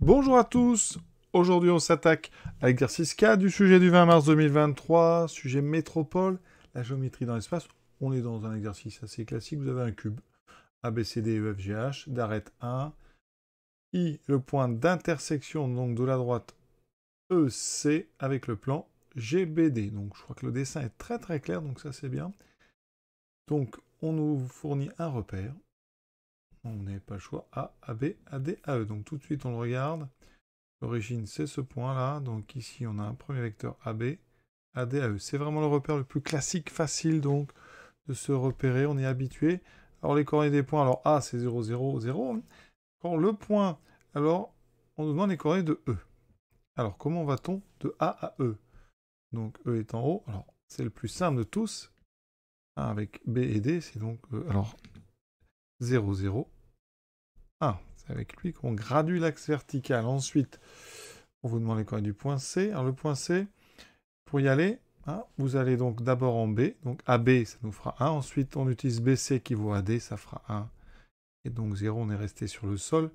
Bonjour à tous Aujourd'hui on s'attaque à l'exercice 4 du sujet du 20 mars 2023, sujet métropole, la géométrie dans l'espace. On est dans un exercice assez classique, vous avez un cube ABCDEFGH, d'arête 1, I, le point d'intersection donc de la droite EC avec le plan GBD. Donc je crois que le dessin est très très clair, donc ça c'est bien. Donc on nous fournit un repère, on n'avait pas le choix. A, A, B, A, D, A, E. Donc tout de suite, on le regarde. L'origine, c'est ce point-là. Donc ici, on a un premier vecteur A, A, B, D, A, E. C'est vraiment le repère le plus classique, facile donc, de se repérer. On est habitué. Alors les coordonnées des points, alors A, c'est 0, 0, 0. Quand le point, alors on nous demande les coordonnées de E. Alors comment va-t-on de A à E Donc E est en haut. Alors c'est le plus simple de tous. avec B et D, c'est donc... Euh, alors 0, 0, 1. C'est avec lui qu'on gradue l'axe vertical. Ensuite, on vous demande les coordonnées du point C. Alors le point C, pour y aller, hein, vous allez donc d'abord en B. Donc AB, ça nous fera 1. Ensuite, on utilise BC qui vaut AD, ça fera 1. Et donc 0, on est resté sur le sol.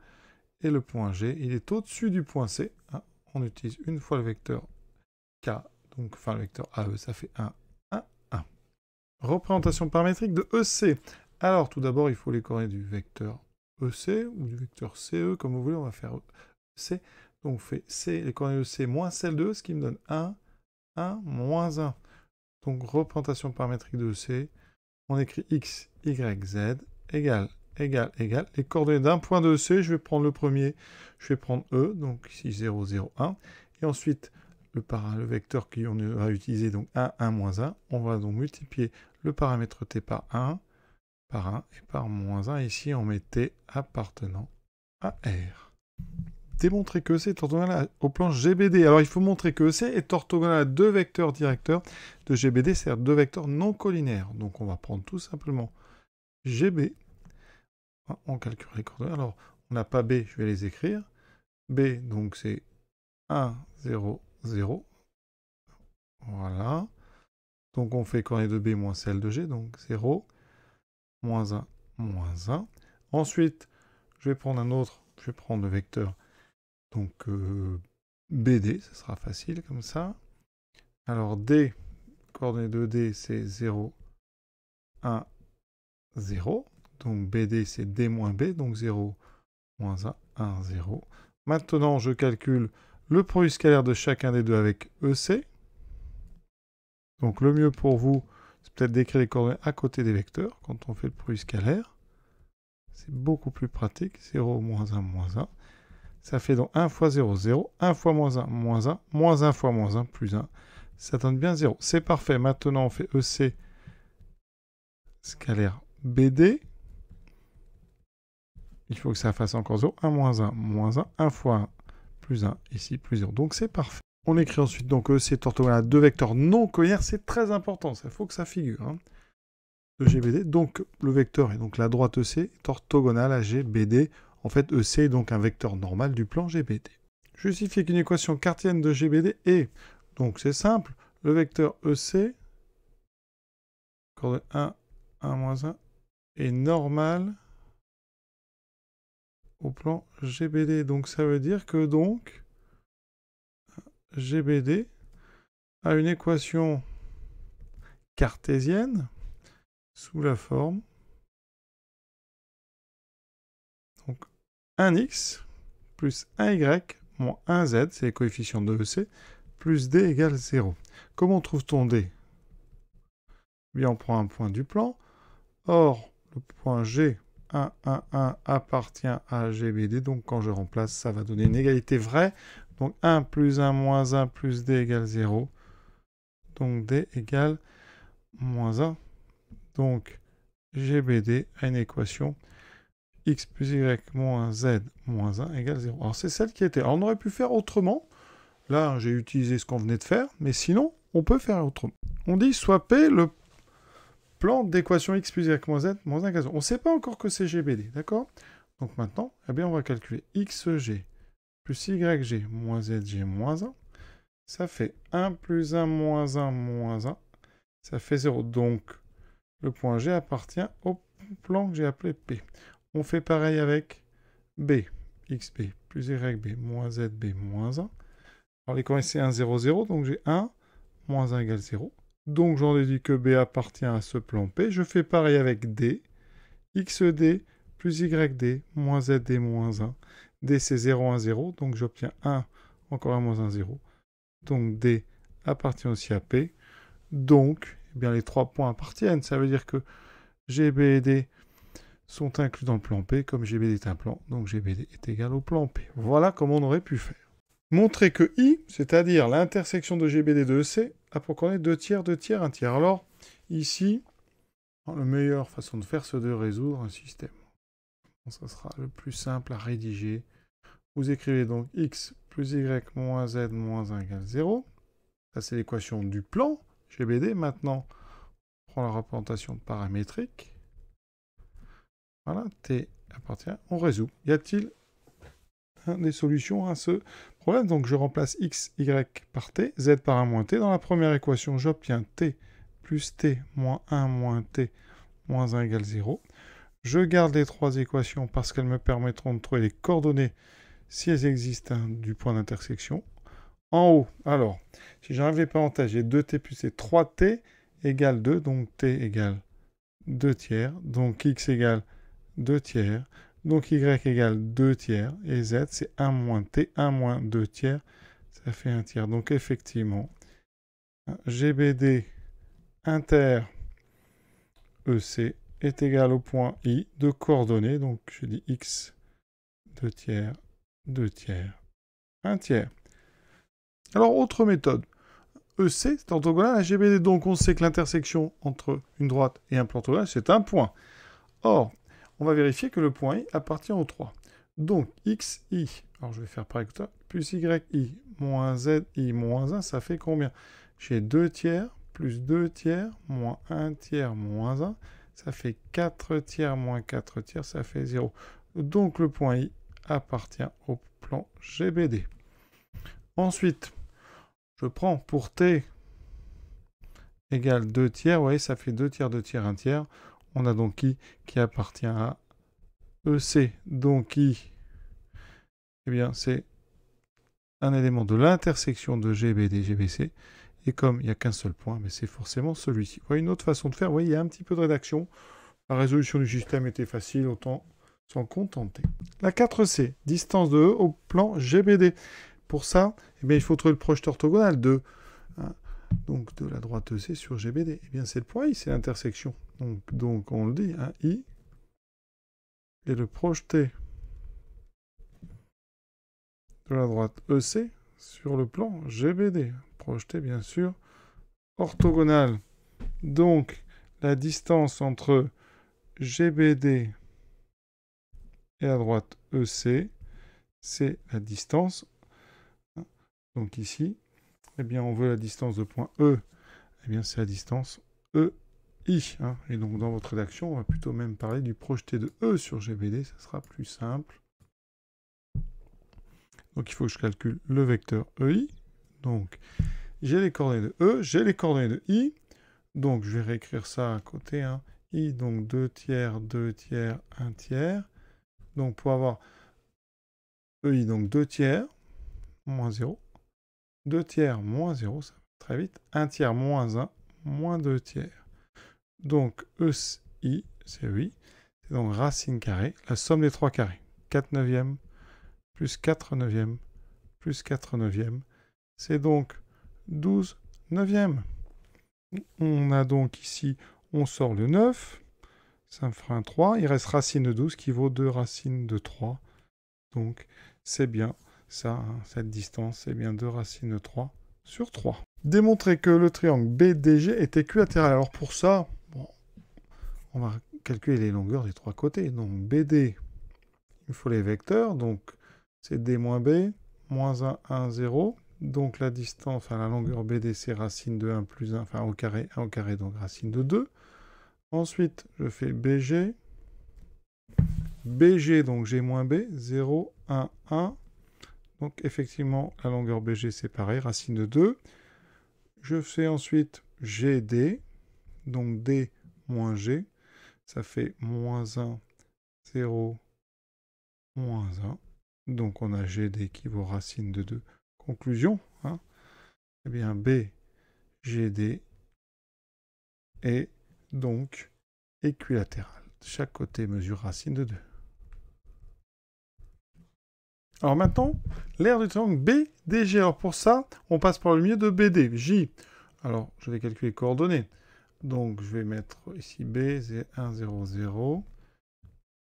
Et le point G, il est au-dessus du point C. Hein. On utilise une fois le vecteur K, donc enfin le vecteur AE, ça fait 1, 1, 1. Représentation paramétrique de EC. Alors, tout d'abord, il faut les coordonnées du vecteur EC ou du vecteur CE, comme vous voulez, on va faire e C. Donc, on fait C, les coordonnées de C moins celle de E, ce qui me donne 1, 1, moins 1. Donc, représentation paramétrique de EC, on écrit X, Y, Z, égale, égale, égale. Les coordonnées d'un point de EC, je vais prendre le premier, je vais prendre E, donc ici 0, 0, 1. Et ensuite, le, le vecteur qu'on va utiliser, donc 1, 1, moins 1, on va donc multiplier le paramètre T par 1, par 1 et par moins 1. Ici, on mettait appartenant à R. Démontrer que e C est orthogonal au plan GBD. Alors, il faut montrer que e C est orthogonal à deux vecteurs directeurs de GBD, c'est-à-dire deux vecteurs non collinaires. Donc, on va prendre tout simplement GB. Ah, on calcule les coordonnées. Alors, on n'a pas B, je vais les écrire. B, donc c'est 1, 0, 0. Voilà. Donc on fait coordonnées de B moins celle de G, donc 0 moins 1, moins 1. Ensuite, je vais prendre un autre, je vais prendre le vecteur, donc euh, BD, ce sera facile comme ça. Alors D, coordonnée de D, c'est 0, 1, 0. Donc BD, c'est D moins B, donc 0, moins 1, 1, 0. Maintenant, je calcule le produit scalaire de chacun des deux avec EC. Donc le mieux pour vous, peut-être d'écrire les coordonnées à côté des vecteurs quand on fait le produit scalaire. C'est beaucoup plus pratique. 0, moins 1, moins 1. Ça fait donc 1 fois 0, 0. 1 fois moins 1, moins 1. Moins 1 fois moins 1, plus 1. Ça donne bien 0. C'est parfait. Maintenant, on fait EC scalaire BD. Il faut que ça fasse encore 0. 1 moins 1, moins 1. 1 fois 1, plus 1. Ici, plus 0. Donc, c'est parfait. On écrit ensuite donc E, est orthogonal à deux vecteurs non cohérents. C'est très important, il faut que ça figure. Hein. E GBD. Donc le vecteur et donc la droite EC est orthogonale à GBD. En fait, EC est donc un vecteur normal du plan GBD. Justifier qu'une équation cartienne de GBD est, donc c'est simple, le vecteur EC, coordonnée 1, 1, 1, est normal au plan GBD. Donc ça veut dire que donc, GBD à une équation cartésienne sous la forme donc 1x plus 1y moins 1z, c'est les coefficients de EC, plus d égale 0. Comment trouve-t-on d eh Bien, on prend un point du plan. Or, le point G 1, 1, 1 appartient à GBD, donc quand je remplace, ça va donner une égalité vraie donc 1 plus 1 moins 1 plus d égale 0. Donc d égale moins 1. Donc GBD a une équation x plus y moins z moins 1 égale 0. Alors c'est celle qui était. Alors on aurait pu faire autrement. Là, j'ai utilisé ce qu'on venait de faire, mais sinon, on peut faire autrement. On dit soit P le plan d'équation x plus y moins z moins 1 égale On ne sait pas encore que c'est GBD, d'accord Donc maintenant, eh bien, on va calculer xg plus YG moins ZG moins 1, ça fait 1 plus 1 moins 1 moins 1, ça fait 0. Donc, le point G appartient au plan que j'ai appelé P. On fait pareil avec B, XB plus YB moins ZB moins 1. Alors, les coordonnées, c'est 1, 0, 0, donc j'ai 1, moins 1 égale 0. Donc, j'en ai dit que B appartient à ce plan P. Je fais pareil avec D, XD plus YD moins ZD moins 1 D c'est 0, 1, 0, donc j'obtiens 1, encore 1 moins 1, 0. Donc D appartient aussi à P. Donc, eh bien, les trois points appartiennent. Ça veut dire que GB et D sont inclus dans le plan P, comme GBD est un plan, donc GBD est égal au plan P. Voilà comment on aurait pu faire. Montrer que I, c'est-à-dire l'intersection de GBD et de EC, a pour coordonnées 2 tiers, 2 tiers, 1 tiers. Alors, ici, la meilleure façon de faire, c'est de résoudre un système. Ça sera le plus simple à rédiger vous écrivez donc x plus y moins z moins 1 égale 0. Ça, c'est l'équation du plan GBD. Maintenant, on prend la représentation paramétrique. Voilà, t appartient, on résout. Y a-t-il des solutions à ce problème Donc, je remplace x, y par t, z par 1 moins t. Dans la première équation, j'obtiens t plus t moins 1 moins t moins 1 égale 0. Je garde les trois équations parce qu'elles me permettront de trouver les coordonnées si elles existent hein, du point d'intersection. En haut, alors, si j'arrive pas en j'ai 2t plus c'est 3t égale 2, donc t égale 2 tiers, donc x égale 2 tiers, donc y égale 2 tiers, et z c'est 1 moins t, 1 moins 2 tiers, ça fait 1 tiers. Donc effectivement, GBD inter EC est égal au point I de coordonnées, donc je dis x 2 tiers 2 tiers, 1 tiers. Alors, autre méthode. EC, c'est orthogonal à GBD, donc on sait que l'intersection entre une droite et un plan orthogonal, c'est un point. Or, on va vérifier que le point I appartient au 3. Donc, xi, alors je vais faire pareil que toi, plus yi, moins zi, moins 1, ça fait combien J'ai 2 tiers, plus 2 tiers, moins 1 tiers, moins 1, ça fait 4 tiers, moins 4 tiers, ça fait 0. Donc, le point I appartient au plan GBD. Ensuite, je prends pour T égale 2 tiers. Vous voyez, ça fait 2 tiers, 2 tiers, 1 tiers. On a donc I qui appartient à EC. Donc I, eh bien, c'est un élément de l'intersection de GBD GBC. Et comme il n'y a qu'un seul point, mais c'est forcément celui-ci. Une autre façon de faire, voyez, il y a un petit peu de rédaction. La résolution du système était facile, autant sans contenter. La 4C, distance de E au plan GBD. Pour ça, eh bien, il faut trouver le projet orthogonal de, hein, donc de la droite EC sur GBD. Eh bien, c'est le point I, c'est l'intersection. Donc, donc, on le dit, hein, I et le projeté de la droite EC sur le plan GBD. Projeté, bien sûr, orthogonal. Donc, la distance entre GBD et à droite EC, c'est la distance. Donc ici, eh bien, on veut la distance de point E, eh bien, c'est la distance e EI. Hein. Et donc, dans votre rédaction, on va plutôt même parler du projeté de E sur GBD, ça sera plus simple. Donc, il faut que je calcule le vecteur EI. Donc, j'ai les coordonnées de E, j'ai les coordonnées de I. Donc, je vais réécrire ça à côté. Hein. I, donc 2 tiers, 2 tiers, 1 tiers. Donc pour avoir EI, donc 2 tiers moins 0, 2 tiers moins 0, ça va très vite, 1 tiers moins 1, moins 2 tiers. Donc EI, c'est EI, c'est donc racine carrée, la somme des 3 carrés, 4 neuvièmes plus 4 neuvièmes plus 4 neuvièmes, c'est donc 12 neuvièmes. On a donc ici, on sort le 9, ça me fera un 3. Il reste racine de 12 qui vaut 2 racines de 3. Donc c'est bien ça, cette distance, c'est bien 2 racines de 3 sur 3. Démontrer que le triangle BDG est équilatéral. Alors pour ça, on va calculer les longueurs des trois côtés. Donc BD, il faut les vecteurs. Donc c'est D moins B, moins 1, 1, 0. Donc la distance, enfin la longueur BD, c'est racine de 1 plus 1, enfin au carré, 1 au carré, donc racine de 2. Ensuite, je fais BG. BG, donc G moins B, 0, 1, 1. Donc effectivement, la longueur BG, c'est pareil, racine de 2. Je fais ensuite GD, donc D moins G, ça fait moins 1, 0, moins 1. Donc on a GD qui vaut racine de 2. Conclusion, hein eh bien B, GD est donc équilatéral. Chaque côté mesure racine de 2. Alors maintenant, l'air du triangle BDG. Alors pour ça, on passe par le milieu de BD. J. Alors, je vais calculer les coordonnées. Donc, je vais mettre ici B, 1, 0, 0,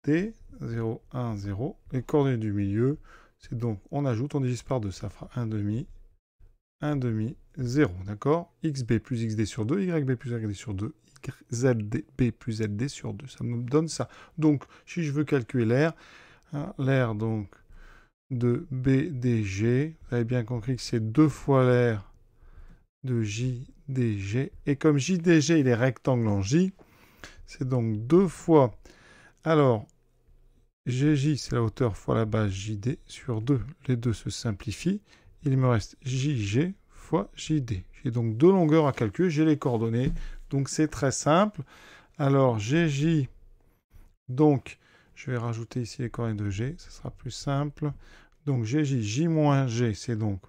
D, 0, 1, 0. Les coordonnées du milieu, c'est donc, on ajoute, on divise par 2, ça fera 1 demi, 1 demi, 0, d'accord XB plus XD sur 2, YB plus YD sur 2, zDb plus ZD sur 2. Ça me donne ça. Donc, si je veux calculer l'air, hein, l'air donc de BDG, vous avez bien compris que c'est 2 fois l'air de JDG. Et comme JDG, il est rectangle en J, c'est donc 2 fois. Alors, GJ, c'est la hauteur fois la base JD sur 2. Les deux se simplifient. Il me reste JG fois JD. J'ai donc deux longueurs à calculer. J'ai les coordonnées donc c'est très simple. Alors GJ, donc je vais rajouter ici les coordonnées de G, ce sera plus simple. Donc GJ, J moins G, c'est donc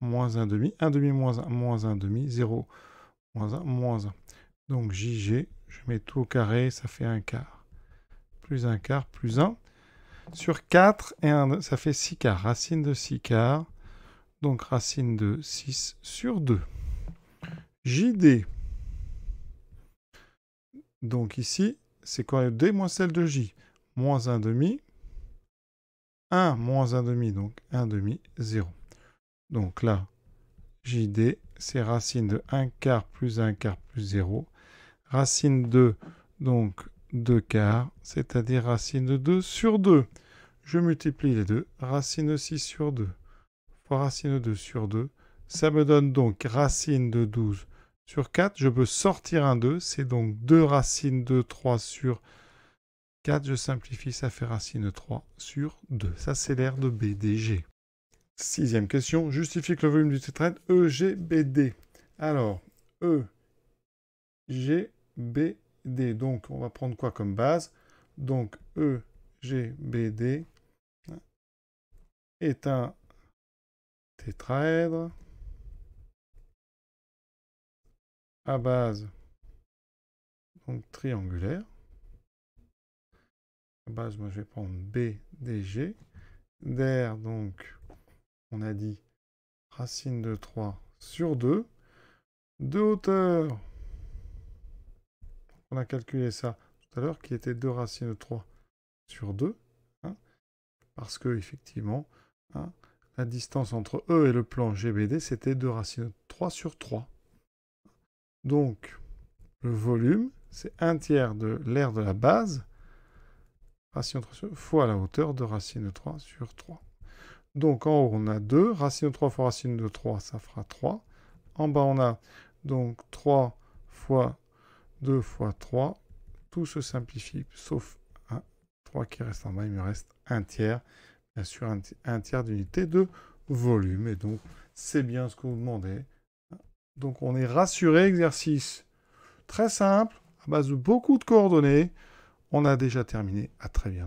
moins 1 demi, 1 demi moins 1, moins 1 demi, 0, moins 1, moins 1. Donc JG, je mets tout au carré, ça fait un quart. Plus un quart, plus 1. Sur 4, et 1, ça fait 6 quarts. Racine de 6 quarts. Donc racine de 6 sur 2. JD, donc ici, c'est quoi D moins celle de J Moins 1 demi. 1 moins 1 demi, donc 1 demi, 0. Donc là, JD, c'est racine de 1 quart plus 1 quart plus 0. Racine de, donc 2 quarts, c'est-à-dire racine de 2 sur 2. Je multiplie les deux, racine de 6 sur 2 fois racine de 2 sur 2. Ça me donne donc racine de 12 sur 4, je peux sortir un 2. C'est donc 2 racines de 3 sur 4. Je simplifie, ça fait racine 3 sur 2. Ça, c'est l'air de BDG. Sixième question, justifie que le volume du tétraèdre EGBD. Alors, E, Donc, on va prendre quoi comme base Donc, EGBD est un tétraèdre à base donc triangulaire. base, moi je vais prendre BDG. D'air, donc, on a dit racine de 3 sur 2. De hauteur, on a calculé ça tout à l'heure, qui était 2 racine de 3 sur 2. Hein. parce que, effectivement, hein, la distance entre E et le plan GBD, c'était 2 racine de 3 sur 3. Donc, le volume, c'est un tiers de l'air de la base, racine de 3 fois la hauteur de racine de 3 sur 3. Donc, en haut, on a 2. Racine de 3 fois racine de 3, ça fera 3. En bas, on a donc 3 fois 2 fois 3. Tout se simplifie, sauf 3 qui reste en bas, il me reste un tiers. Bien sûr, 1 un tiers d'unité de volume. Et donc, c'est bien ce que vous demandez. Donc on est rassuré, exercice très simple, à base de beaucoup de coordonnées. On a déjà terminé, à très bientôt.